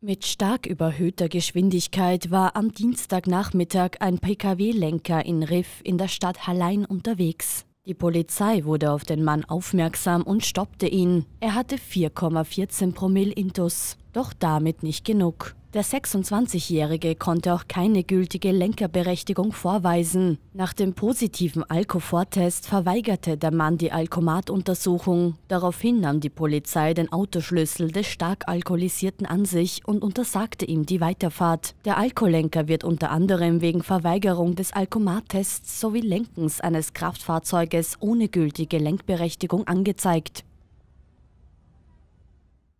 Mit stark überhöhter Geschwindigkeit war am Dienstagnachmittag ein Pkw-Lenker in Riff in der Stadt Hallein unterwegs. Die Polizei wurde auf den Mann aufmerksam und stoppte ihn. Er hatte 4,14 Promille Intus. Doch damit nicht genug. Der 26-Jährige konnte auch keine gültige Lenkerberechtigung vorweisen. Nach dem positiven Alkofortest verweigerte der Mann die Alkomatuntersuchung. Daraufhin nahm die Polizei den Autoschlüssel des stark Alkoholisierten an sich und untersagte ihm die Weiterfahrt. Der Alkoholenker wird unter anderem wegen Verweigerung des Alkomattests sowie Lenkens eines Kraftfahrzeuges ohne gültige Lenkberechtigung angezeigt.